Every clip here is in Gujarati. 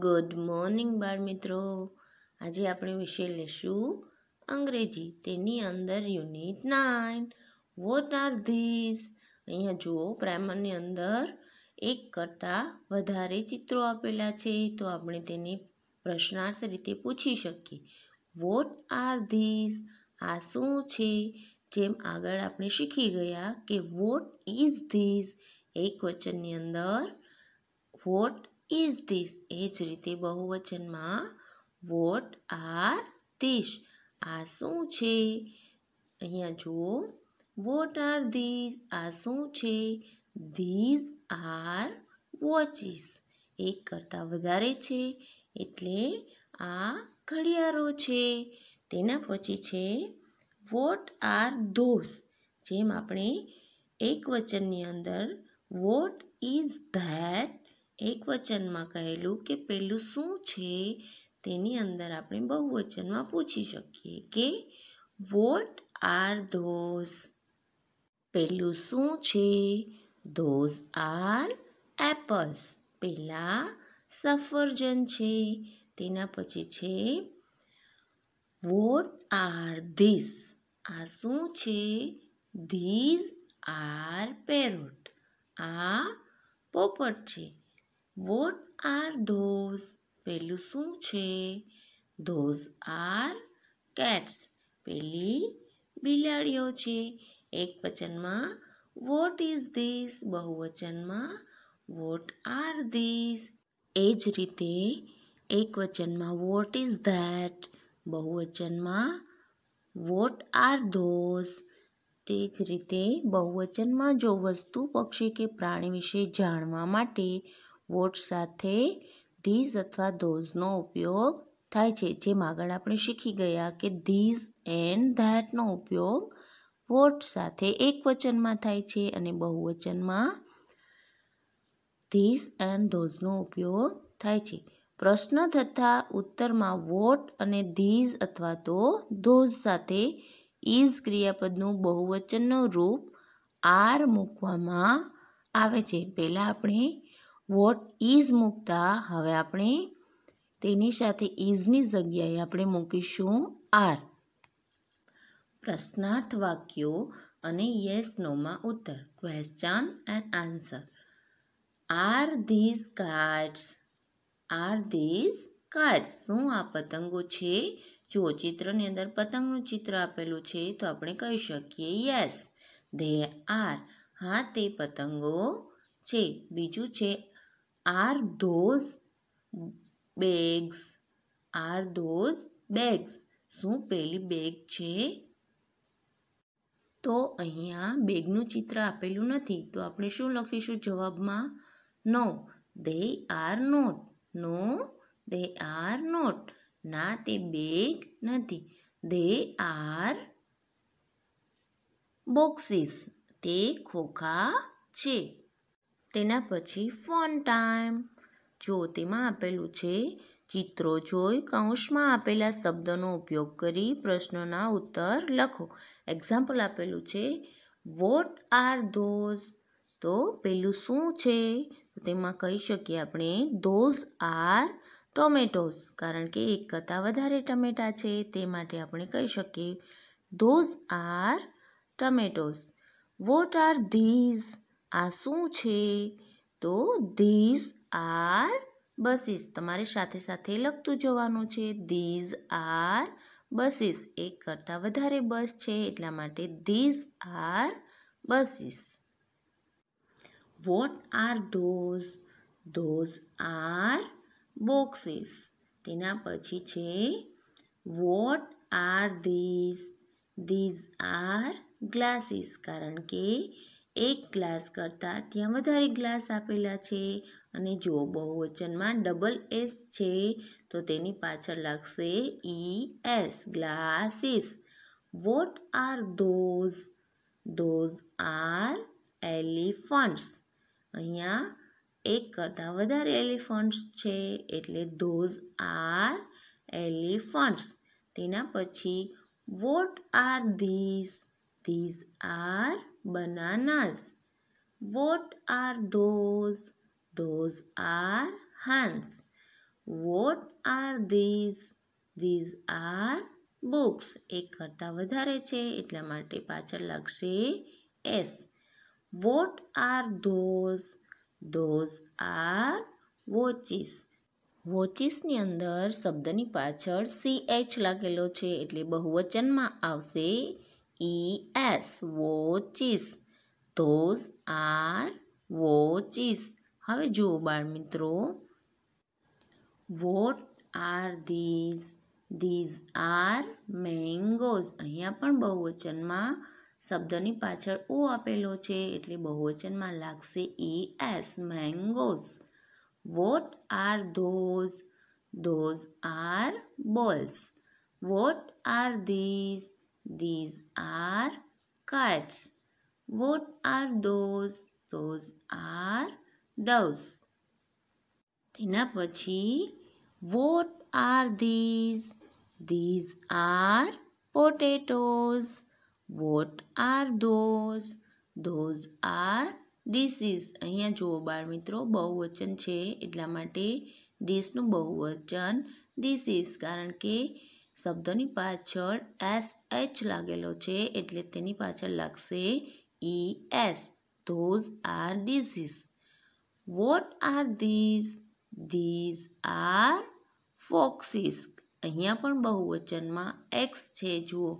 ગુડ મોર્નિંગ બાળ મિત્રો આજે આપણે વિષય લેશું અંગ્રેજી તેની અંદર unit nine what are these અહીંયા જુઓ પ્રાઇમરની અંદર એક કરતાં વધારે ચિત્રો આપેલા છે તો આપણે તેને પ્રશ્નાર્થ રીતે પૂછી શકીએ વોટ આર ધીસ આ શું છે જેમ આગળ આપણે શીખી ગયા કે વોટ ઇઝ ધીસ એક વચનની અંદર વોટ ઇઝ ધીસ એ જ રીતે બહુવચનમાં વોટ આર ધીસ આ શું છે અહીંયા જુઓ વોટ આર ધીસ આ શું છે ધીઝ આર વોચીસ એક કરતાં વધારે છે એટલે આ ઘડિયાળો છે તેના પછી છે વોટ આર ધોસ જેમ આપણે એક વચનની અંદર વોટ ઇઝ ધેટ એક વચનમાં કહેલું કે પેલું શું છે તેની અંદર આપણે બહુવચનમાં પૂછી શકીએ કે વોટ આર ધોઝ પેલું શું છે ધોઝ આર એપલ્સ પેલા સફરજન છે તેના પછી છે વોટ આર ધીસ આ શું છે ધીઝ આર પેરોટ આ પોપટ છે વોટ આર ધોઝ પેલું શું છે ધોઝ આર કેટ્સ પેલી બિલાડીઓ છે એક વચનમાં વોટ ઇઝ ધીસ બહુવચનમાં વોટ આર ધીસ એ જ રીતે એક વચનમાં વોટ ઇઝ ધેટ બહુવચનમાં વોટ આર ધોઝ તે જ રીતે બહુવચનમાં જો વસ્તુ પક્ષી કે પ્રાણી વિશે જાણવા માટે વોટ સાથે ધીઝ અથવા ધોઝનો ઉપયોગ થાય છે જેમ આગળ આપણે શીખી ગયા કે ધીઝ એન્ડ ધેટનો ઉપયોગ વોટ સાથે એક વચનમાં થાય છે અને બહુવચનમાં ધીઝ એન્ડ ધોઝનો ઉપયોગ થાય છે પ્રશ્ન થતાં ઉત્તરમાં વોટ અને ધીઝ અથવા તો ધોઝ સાથે ઇઝ ક્રિયાપદનું બહુવચનનું રૂપ આર મૂકવામાં આવે છે પહેલાં આપણે વોટ ઇઝ મૂકતા હવે આપણે તેની સાથે ઇઝની જગ્યાએ આપણે મૂકીશું આર પ્રશ્નાર્થ વાક્યો અને યસ નોમાં ઉત્તર question and answer are these cards are these cards શું આ પતંગો છે જો ચિત્રની અંદર પતંગનું ચિત્ર આપેલું છે તો આપણે કહી શકીએ યસ ધે આર હા તે પતંગો છે બીજું છે are those bags are those bags શું પેલી બેગ છે તો અહીંયા બેગનું ચિત્ર આપેલું નથી તો આપણે શું લખીશું જવાબમાં no they are not no they are not ના તે બેગ નથી દે આર બોક્સિસ તે ખોખા છે તેના પછી ફોન ટાઈમ જો તેમાં આપેલું છે ચિત્રો જોઈ કૌંસમાં આપેલા શબ્દનો ઉપયોગ કરી પ્રશ્નોના ઉત્તર લખો એક્ઝામ્પલ આપેલું છે વોટ આર ધોઝ તો પેલું શું છે તેમાં કહી શકીએ આપણે ધોઝ આર ટોમેટોઝ કારણ કે એક કરતાં વધારે ટમેટા છે તે માટે આપણે કહી શકીએ those are tomatoes what are these આ શું છે તો ધીઝ આર બસીસ તમારે સાથે સાથે લખતું જવાનું છે ધીઝ આર બસીસ એક કરતાં વધારે બસ છે એટલા માટે these are buses what are those those are boxes તેના પછી છે what are these these are glasses કારણ કે એક ગ્લાસ કરતાં ત્યાં વધારે ગ્લાસ આપેલા છે અને જો બહુવચનમાં ડબલ એસ છે તો તેની પાછળ લાગશે E S glasses what are those those are elephants અહીંયા એક કરતાં વધારે એલિફન્ટ્સ છે એટલે ધોઝ આર એલિફન્ટ્સ તેના પછી what are these these are bananas. What are those? Those are hands. What are these? These are books એક કરતાં વધારે છે એટલા માટે પાછળ લાગશે S what are those those are watches વોચિસની અંદર શબ્દની પાછળ સી એચ લાગેલો છે એટલે બહુવચનમાં આવશે es watches those are watches હવે જુઓ બાળ મિત્રો what are these these are mangoes અહીંયા પણ બહુવચનમાં શબ્દની પાછળ ઓ આપેલો છે એટલે બહુવચનમાં લાગશે E S mangoes what are those those are balls what are these These are cats. What are those? Those are doves. તેના પછી what are these these are potatoes. What are those those are dishes અહીંયા જુઓ બાળ મિત્રો બહુવચન છે એટલા માટે ડીશનું બહુવચન ડીસીસ કારણ કે શબ્દોની પાછળ એસ એચ લાગેલો છે એટલે તેની પાછળ લાગશે E S those are dishes what are these these are foxes અહીંયા પણ બહુવચનમાં એક્સ છે જુઓ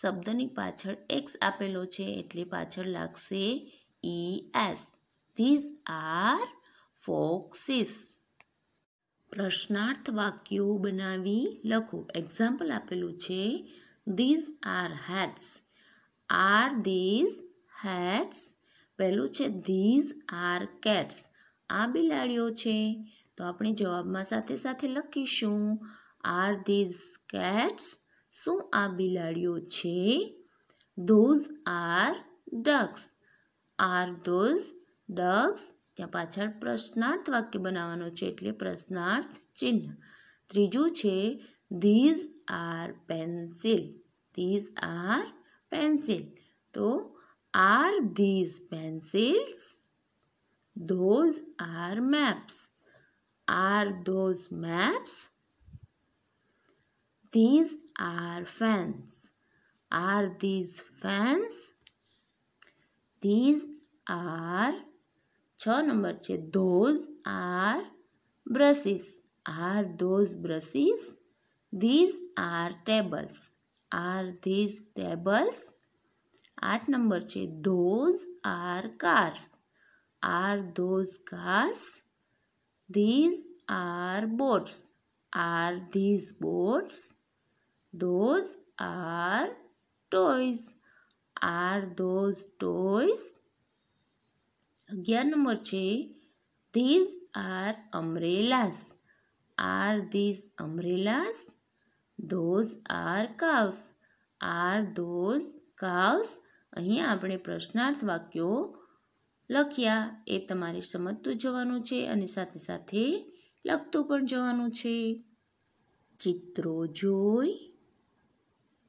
શબ્દની પાછળ એક્સ આપેલો છે એટલે પાછળ લાગશે E S these are foxes પ્રશ્નાર્થ વાક્યો બનાવી લખો એક્ઝામ્પલ આપેલું છે these are hats are these hats પહેલું છે ધીઝ આર કેટ્સ આ બિલાડીઓ છે તો આપણે જવાબમાં સાથે સાથે લખીશું આર ધીઝ કેટ્સ શું આ બિલાડીઓ છે those are ducks are those ducks ત્યાં પાછળ પ્રશ્નાર્થ વાક્ય બનાવવાનો છે એટલે પ્રશ્નાર્થ ચિહ્ન ત્રીજું છે these are pencil these are pencil તો are these pencils those are maps are those maps these are fans are these fans these are છ નંબર છે those are brushes are those brushes these are tables are these tables આઠ નંબર છે those are cars are those cars these are boats are these boats those are toys are those toys અગિયાર નંબર છે these are અમરેલાસ R these umbrellas those are cows are those cows અહીં આપણે પ્રશ્નાર્થ વાક્યો લખ્યા એ તમારે સમજતું જવાનું છે અને સાથે સાથે લખતું પણ જવાનું છે ચિત્રો જોઈ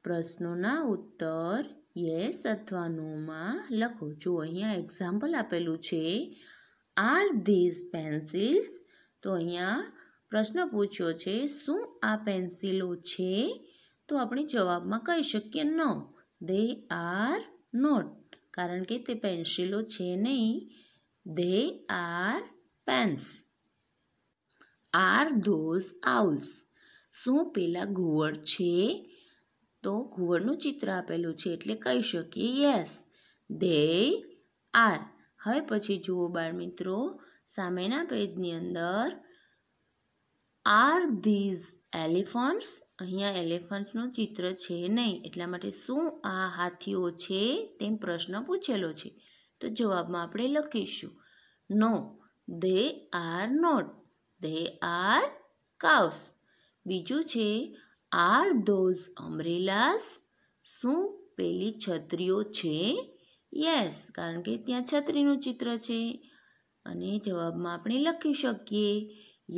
પ્રશ્નોના ઉત્તર યસ અથવા નોમાં લખો જો અહીંયા એક્ઝામ્પલ આપેલું છે આર ધીઝ પેન્સિલ્સ તો અહીંયા પ્રશ્ન પૂછ્યો છે શું આ પેન્સિલો છે તો આપણે જવાબમાં કહી શકીએ નો દે આર નોટ કારણ કે તે પેન્સિલો છે નહીં they are pens are those owls શું પેલા ઘુવડ છે તો ઘુવડનું ચિત્ર આપેલું છે એટલે કહી શકીએ યસ દે આર હવે પછી જુઓ બાળ મિત્રો સામેના પેજની અંદર આર ધીઝ એલિફન્ટ્સ અહીંયા એલિફન્ટ્સનું ચિત્ર છે નહીં એટલા માટે શું આ હાથીઓ છે તેમ પ્રશ્ન પૂછેલો છે તો જવાબમાં આપણે લખીશું no they are not they are cows બીજું છે આર ધોઝ અમરેલાસ શું પેલી છત્રીઓ છે યસ કારણ કે ત્યાં છત્રીનું ચિત્ર છે અને જવાબમાં આપણે લખી શકીએ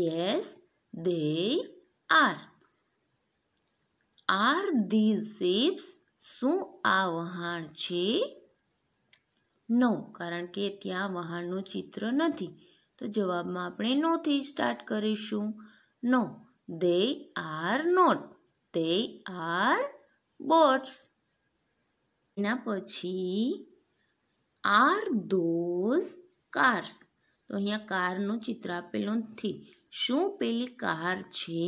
yes they are are these ships શું આ વહાણ છે નો કારણ કે ત્યાં વહાણનું ચિત્ર નથી તો જવાબમાં આપણે નોથી સ્ટાર્ટ કરીશું no they are not they are boats એના પછી આર ધોઝ કાર્સ તો અહીંયા કારનું ચિત્ર આપેલું નથી શું પેલી કાર છે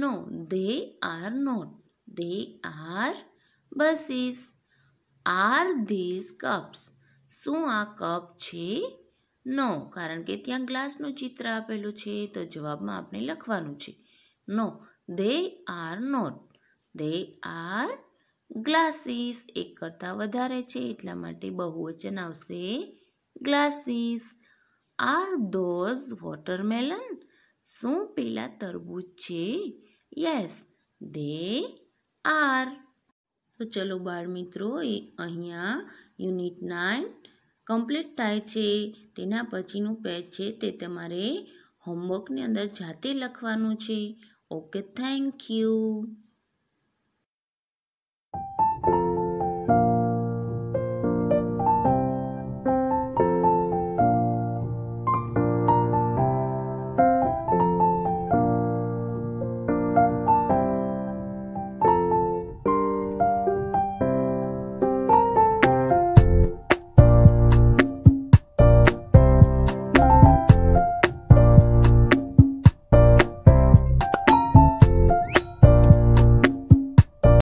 no they are not they are buses are these cups શું આ કપ છે નો કારણ કે ત્યાં ગ્લાસનું ચિત્ર આપેલું છે તો જવાબમાં આપણે લખવાનું છે no they are not they are glasses એક કરતાં વધારે છે એટલા માટે બહુવચન આવશે ગ્લાસીસ આર ધોઝ વોટરમેલન શું પેલા તરબૂચ છે યસ દે આર તો ચલો બાળ મિત્રો એ અહીંયા યુનિટ નાઇન કમ્પ્લીટ થાય છે તેના પછીનું પેજ છે તે તમારે હોમવર્કની અંદર જાતે લખવાનું છે Okay, thank you.